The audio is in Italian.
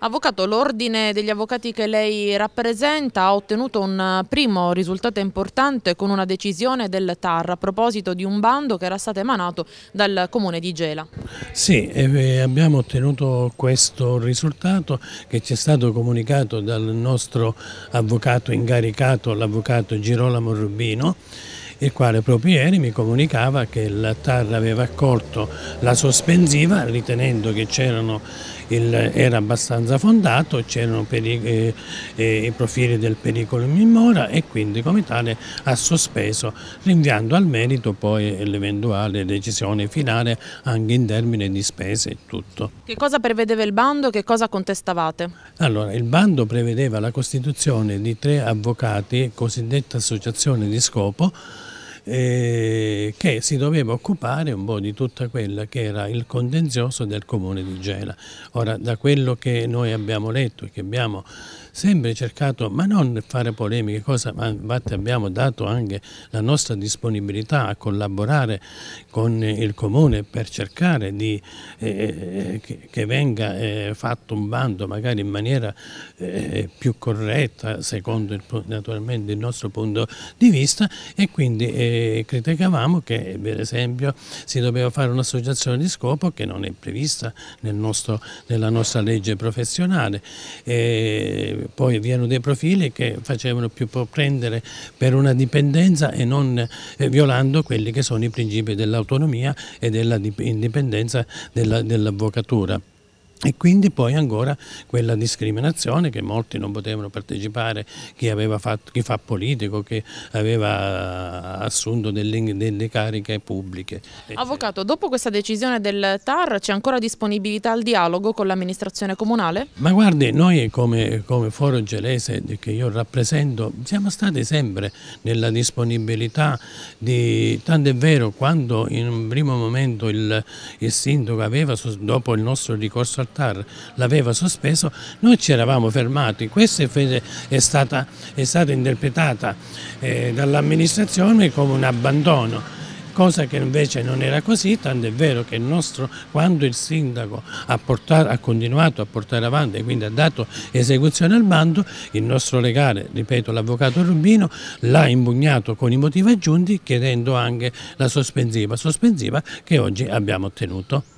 Avvocato, l'ordine degli avvocati che lei rappresenta ha ottenuto un eh, primo risultato importante con una decisione del TAR a proposito di un bando che era stato emanato dal comune di Gela. Sì, eh, abbiamo ottenuto questo risultato che ci è stato comunicato dal nostro avvocato ingaricato, l'avvocato Girolamo Rubino il quale proprio ieri mi comunicava che il TAR aveva accolto la sospensiva ritenendo che c'erano il, era abbastanza fondato, c'erano eh, eh, i profili del pericolo in mora e quindi come tale ha sospeso, rinviando al merito poi l'eventuale decisione finale anche in termini di spese e tutto. Che cosa prevedeva il bando? Che cosa contestavate? Allora, il bando prevedeva la costituzione di tre avvocati, cosiddetta associazione di scopo, eh, che si doveva occupare un po' di tutta quella che era il contenzioso del comune di Gela. Ora, da quello che noi abbiamo letto e che abbiamo sempre cercato, ma non fare polemiche, cosa, ma infatti abbiamo dato anche la nostra disponibilità a collaborare con il comune per cercare di, eh, eh che, che, venga eh, fatto un bando magari in maniera eh, più corretta, secondo il, naturalmente il nostro punto di vista e quindi eh, criticavamo che per esempio si doveva fare un'associazione di scopo che non è prevista nel nostro, nella nostra legge professionale. E poi vi erano dei profili che facevano più prendere per una dipendenza e non eh, violando quelli che sono i principi dell'autonomia e dell'indipendenza dell'avvocatura. E quindi poi ancora quella discriminazione che molti non potevano partecipare, chi, fatto, chi fa politico, chi aveva eh, assunto delle, delle cariche pubbliche. Avvocato, dopo questa decisione del TAR c'è ancora disponibilità al dialogo con l'amministrazione comunale? Ma guardi, noi come, come Foro Gelese che io rappresento siamo stati sempre nella disponibilità di... Tanto è vero, quando in un primo momento il, il sindaco aveva, dopo il nostro ricorso al Haftar l'aveva sospeso, noi ci eravamo fermati. Questa è, stata, è stata interpretata eh, dall'amministrazione come un abbandono cosa che invece non era così, tanto è vero che il nostro, quando il sindaco ha, portato, ha, continuato a portare avanti e quindi ha dato esecuzione al bando, il nostro legale, ripeto l'avvocato Rubino, l'ha impugnato con i motivi aggiunti chiedendo anche la sospensiva, sospensiva che oggi abbiamo ottenuto.